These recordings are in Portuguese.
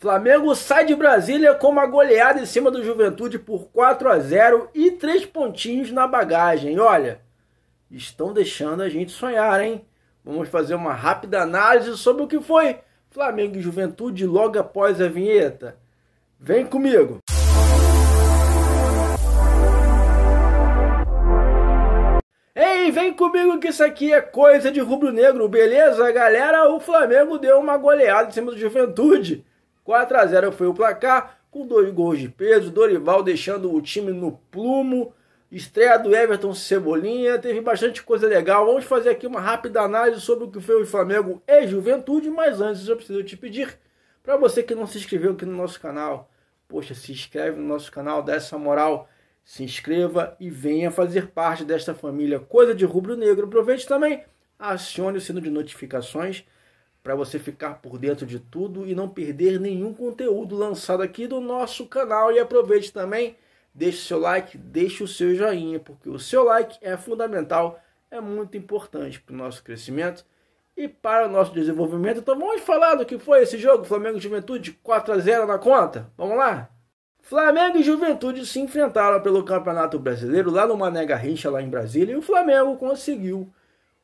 Flamengo sai de Brasília com uma goleada em cima do Juventude por 4 a 0 e três pontinhos na bagagem. olha, estão deixando a gente sonhar, hein? Vamos fazer uma rápida análise sobre o que foi Flamengo e Juventude logo após a vinheta. Vem comigo! Ei, vem comigo que isso aqui é coisa de rubro-negro, beleza, galera? O Flamengo deu uma goleada em cima do Juventude 4 a 0 foi o placar, com dois gols de peso, Dorival deixando o time no plumo. Estreia do Everton Cebolinha, teve bastante coisa legal. Vamos fazer aqui uma rápida análise sobre o que foi o Flamengo e Juventude, mas antes eu preciso te pedir para você que não se inscreveu aqui no nosso canal, poxa, se inscreve no nosso canal, dá essa moral, se inscreva e venha fazer parte desta família Coisa de Rubro Negro. Aproveite também, acione o sino de notificações para você ficar por dentro de tudo e não perder nenhum conteúdo lançado aqui do nosso canal. E aproveite também, deixe seu like, deixe o seu joinha, porque o seu like é fundamental, é muito importante para o nosso crescimento e para o nosso desenvolvimento. Então vamos falar do que foi esse jogo Flamengo e Juventude 4 a 0 na conta. Vamos lá? Flamengo e Juventude se enfrentaram pelo Campeonato Brasileiro lá no Mané Garrincha lá em Brasília e o Flamengo conseguiu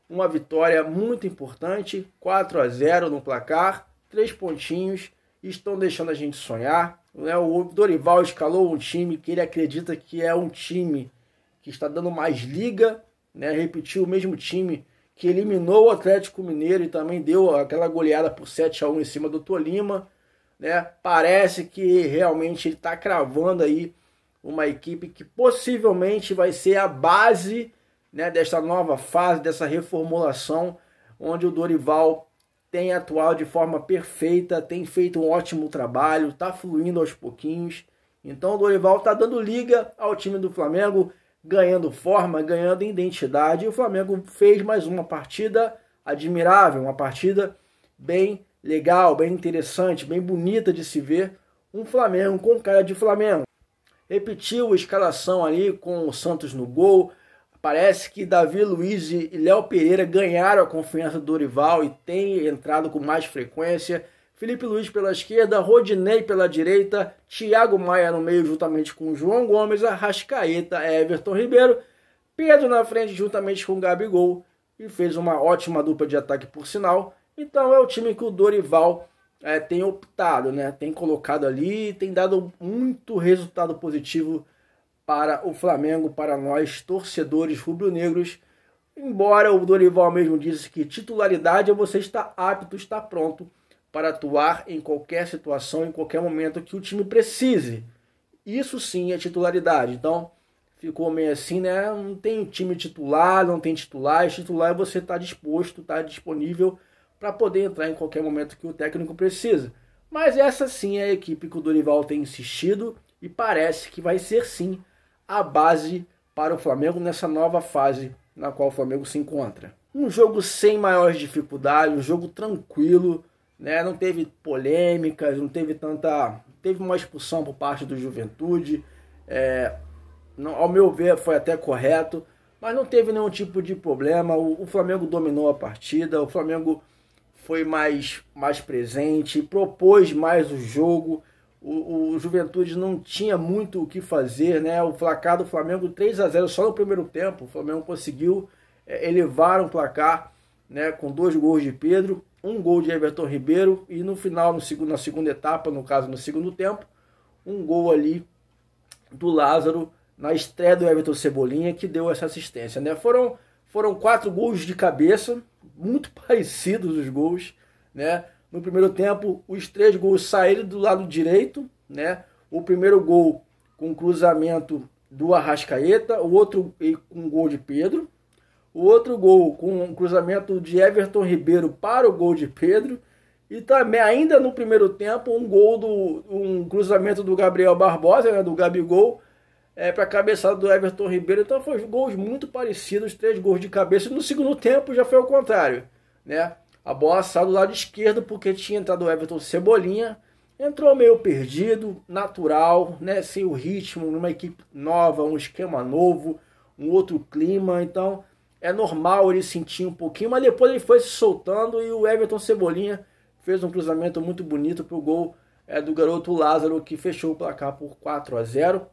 uma vitória muito importante, 4 a 0 no placar, três pontinhos, estão deixando a gente sonhar. Né? O Dorival escalou um time que ele acredita que é um time que está dando mais liga, né? repetiu o mesmo time que eliminou o Atlético Mineiro e também deu aquela goleada por 7 a 1 em cima do Tolima. Né? Parece que realmente ele está cravando aí uma equipe que possivelmente vai ser a base né, desta nova fase, dessa reformulação, onde o Dorival tem atuado de forma perfeita, tem feito um ótimo trabalho, está fluindo aos pouquinhos. Então o Dorival está dando liga ao time do Flamengo, ganhando forma, ganhando identidade. E o Flamengo fez mais uma partida admirável, uma partida bem legal, bem interessante, bem bonita de se ver. Um Flamengo com cara de Flamengo. Repetiu a escalação ali com o Santos no gol, Parece que Davi Luiz e Léo Pereira ganharam a confiança do Dorival e têm entrado com mais frequência. Felipe Luiz pela esquerda, Rodinei pela direita, Thiago Maia no meio juntamente com João Gomes, Arrascaeta, Everton Ribeiro, Pedro na frente juntamente com Gabigol e fez uma ótima dupla de ataque por sinal. Então é o time que o Dorival é, tem optado, né? Tem colocado ali, tem dado muito resultado positivo para o Flamengo, para nós torcedores rubro-negros. Embora o Dorival mesmo disse que titularidade é você estar apto, estar pronto para atuar em qualquer situação, em qualquer momento que o time precise. Isso sim é titularidade. Então ficou meio assim, né? Não tem time titular, não tem titular. Titular é você estar tá disposto, estar tá disponível para poder entrar em qualquer momento que o técnico precisa. Mas essa sim é a equipe que o Dorival tem insistido e parece que vai ser sim a base para o Flamengo nessa nova fase na qual o Flamengo se encontra. Um jogo sem maiores dificuldades, um jogo tranquilo, né? não teve polêmicas, não teve tanta. Teve uma expulsão por parte do Juventude, é... não, ao meu ver foi até correto, mas não teve nenhum tipo de problema. O, o Flamengo dominou a partida, o Flamengo foi mais, mais presente, propôs mais o jogo, o, o, Juventude não tinha muito o que fazer, né? O placar do Flamengo 3 a 0 só no primeiro tempo. O Flamengo conseguiu é, elevar o placar, né? Com dois gols de Pedro, um gol de Everton Ribeiro e no final, no segundo, na segunda etapa, no caso no segundo tempo, um gol ali do Lázaro na estreia do Everton Cebolinha que deu essa assistência, né? Foram foram quatro gols de cabeça, muito parecidos os gols, né? No primeiro tempo, os três gols saíram do lado direito, né? O primeiro gol com cruzamento do Arrascaeta, o outro com um gol de Pedro, o outro gol com um cruzamento de Everton Ribeiro para o gol de Pedro e também ainda no primeiro tempo um gol do um cruzamento do Gabriel Barbosa, né, do Gabigol, é, para a cabeçada do Everton Ribeiro. Então foram gols muito parecidos, três gols de cabeça. no segundo tempo já foi o contrário, né? A bola saiu do lado esquerdo porque tinha entrado o Everton Cebolinha. Entrou meio perdido, natural, né? sem o ritmo, numa equipe nova, um esquema novo, um outro clima. Então é normal ele sentir um pouquinho, mas depois ele foi se soltando e o Everton Cebolinha fez um cruzamento muito bonito para o gol é, do garoto Lázaro, que fechou o placar por 4 a 0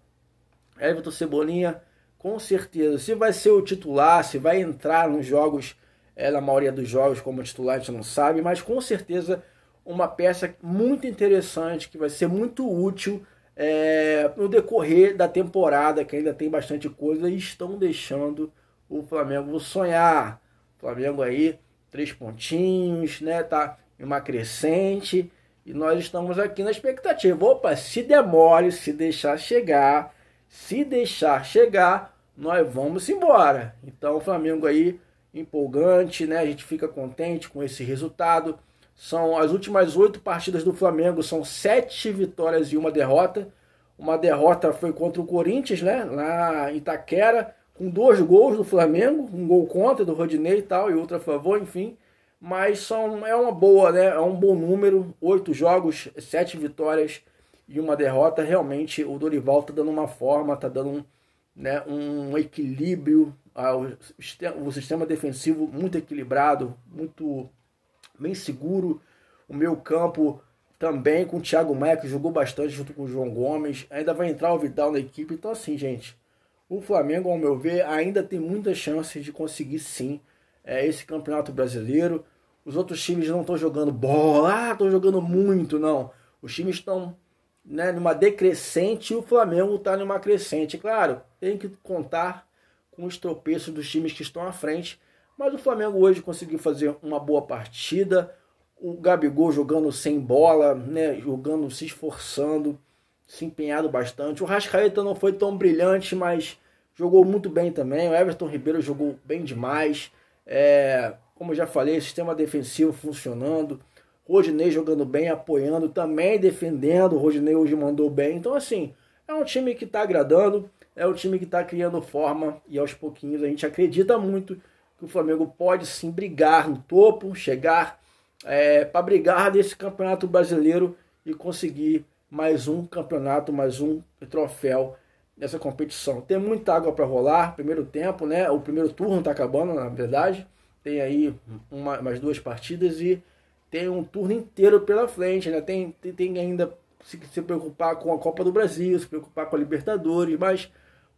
Everton Cebolinha, com certeza, se vai ser o titular, se vai entrar nos jogos é, na maioria dos jogos como titular, a gente não sabe, mas com certeza uma peça muito interessante que vai ser muito útil é, no decorrer da temporada, que ainda tem bastante coisa e estão deixando o Flamengo sonhar. O Flamengo aí, três pontinhos, né? Tá em uma crescente e nós estamos aqui na expectativa. Opa, se demore, se deixar chegar, se deixar chegar, nós vamos embora. Então o Flamengo aí empolgante, né? A gente fica contente com esse resultado. São as últimas oito partidas do Flamengo, são sete vitórias e uma derrota. Uma derrota foi contra o Corinthians, né? Lá em Itaquera, com dois gols do Flamengo, um gol contra do Rodinei e tal, e outra a favor, enfim. Mas são, é uma boa, né? É um bom número. Oito jogos, sete vitórias e uma derrota. Realmente o Dorival tá dando uma forma, tá dando um, né, um equilíbrio ah, o sistema defensivo muito equilibrado, muito bem seguro. O meu campo também com o Thiago Maia, que jogou bastante junto com o João Gomes. Ainda vai entrar o Vidal na equipe. Então, assim, gente, o Flamengo, ao meu ver, ainda tem muitas chances de conseguir sim eh, esse campeonato brasileiro. Os outros times não estão jogando bola, ah, estão jogando muito, não. Os times estão né, numa decrescente e o Flamengo está numa crescente. Claro, tem que contar com os tropeços dos times que estão à frente. Mas o Flamengo hoje conseguiu fazer uma boa partida. O Gabigol jogando sem bola, né, jogando, se esforçando, se empenhado bastante. O Rascaeta não foi tão brilhante, mas jogou muito bem também. O Everton Ribeiro jogou bem demais. É, como já falei, sistema defensivo funcionando. Rodinei jogando bem, apoiando, também defendendo. O Rodinei hoje mandou bem. Então, assim, é um time que está agradando é o time que está criando forma e aos pouquinhos a gente acredita muito que o Flamengo pode sim brigar no topo, chegar é, para brigar nesse campeonato brasileiro e conseguir mais um campeonato, mais um troféu nessa competição. Tem muita água para rolar, primeiro tempo, né? O primeiro turno está acabando, na verdade. Tem aí uma, duas partidas e tem um turno inteiro pela frente, né? Tem, tem, tem ainda se, se preocupar com a Copa do Brasil, se preocupar com a Libertadores, mas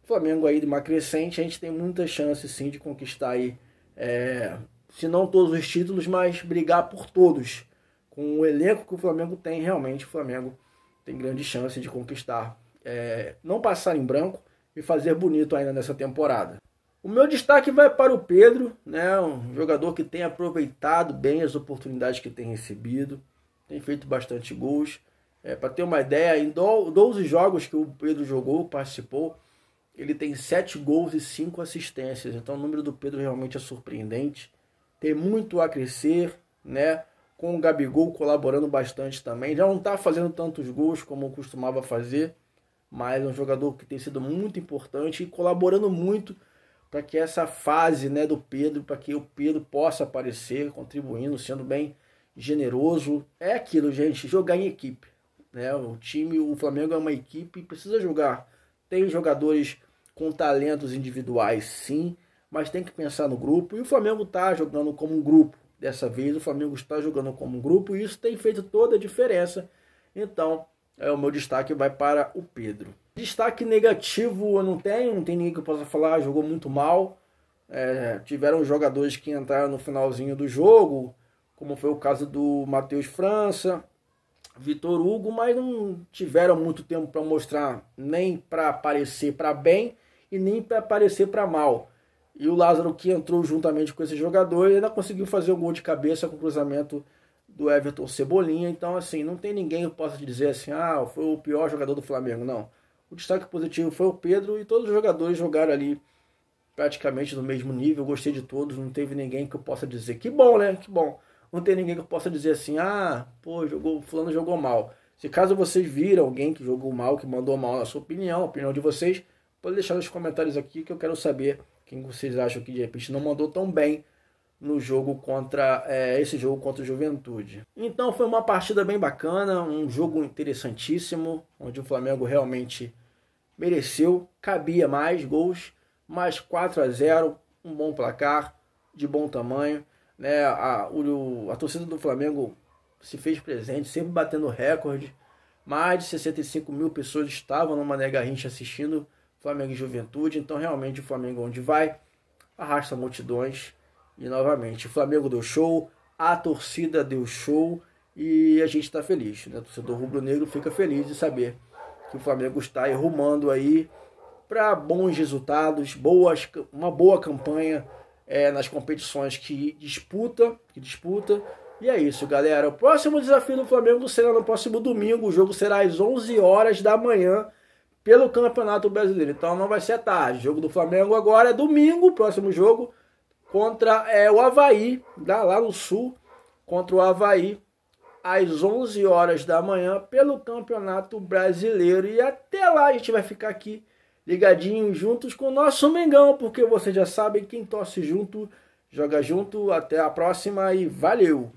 Flamengo aí de uma crescente, a gente tem muita chance sim de conquistar aí, é, se não todos os títulos, mas brigar por todos. Com o elenco que o Flamengo tem, realmente o Flamengo tem grande chance de conquistar, é, não passar em branco e fazer bonito ainda nessa temporada. O meu destaque vai para o Pedro, né? um jogador que tem aproveitado bem as oportunidades que tem recebido, tem feito bastante gols. É, para ter uma ideia, em 12 jogos que o Pedro jogou, participou, ele tem sete gols e cinco assistências. Então o número do Pedro realmente é surpreendente. Tem muito a crescer, né? Com o Gabigol colaborando bastante também. Já não está fazendo tantos gols como costumava fazer, mas é um jogador que tem sido muito importante e colaborando muito para que essa fase né, do Pedro, para que o Pedro possa aparecer, contribuindo, sendo bem generoso. É aquilo, gente, jogar em equipe. Né? O time, o Flamengo é uma equipe, precisa jogar. Tem jogadores com talentos individuais, sim, mas tem que pensar no grupo. E o Flamengo está jogando como um grupo. Dessa vez o Flamengo está jogando como um grupo e isso tem feito toda a diferença. Então, é, o meu destaque vai para o Pedro. Destaque negativo eu não tenho, não tem ninguém que eu possa falar, jogou muito mal. É, tiveram jogadores que entraram no finalzinho do jogo, como foi o caso do Matheus França, Vitor Hugo, mas não tiveram muito tempo para mostrar nem para aparecer para bem e nem para aparecer para mal. E o Lázaro, que entrou juntamente com esse jogador, ainda conseguiu fazer um gol de cabeça com o cruzamento do Everton Cebolinha. Então, assim, não tem ninguém que possa dizer assim, ah, foi o pior jogador do Flamengo. Não. O destaque positivo foi o Pedro e todos os jogadores jogaram ali praticamente no mesmo nível. Eu gostei de todos, não teve ninguém que eu possa dizer que bom, né? Que bom. Não tem ninguém que eu possa dizer assim, ah, pô, jogou, fulano jogou mal. Se caso vocês viram alguém que jogou mal, que mandou mal na sua opinião, a opinião de vocês, Pode deixar nos comentários aqui que eu quero saber quem vocês acham que de repente não mandou tão bem no jogo contra é, esse jogo contra o Juventude. Então foi uma partida bem bacana, um jogo interessantíssimo, onde o Flamengo realmente mereceu, cabia mais gols, mais 4 a 0, um bom placar, de bom tamanho, né? A, o, a torcida do Flamengo se fez presente, sempre batendo recorde. Mais de 65 mil pessoas estavam no Mané Garrincha assistindo Flamengo e Juventude. Então, realmente, o Flamengo é onde vai, arrasta multidões. E novamente, o Flamengo deu show, a torcida deu show e a gente está feliz. Né? O torcedor rubro-negro fica feliz de saber que o Flamengo está aí rumando aí para bons resultados, boas, uma boa campanha é, nas competições que disputa, que disputa. E é isso, galera. O próximo desafio do Flamengo será no próximo domingo. O jogo será às 11 horas da manhã pelo Campeonato Brasileiro. Então não vai ser tarde. O jogo do Flamengo agora é domingo, próximo jogo contra é, o Havaí, lá no Sul, contra o Havaí, às 11 horas da manhã, pelo Campeonato Brasileiro. E até lá a gente vai ficar aqui ligadinho juntos com o nosso Mengão, porque vocês já sabem, quem torce junto, joga junto. Até a próxima e valeu!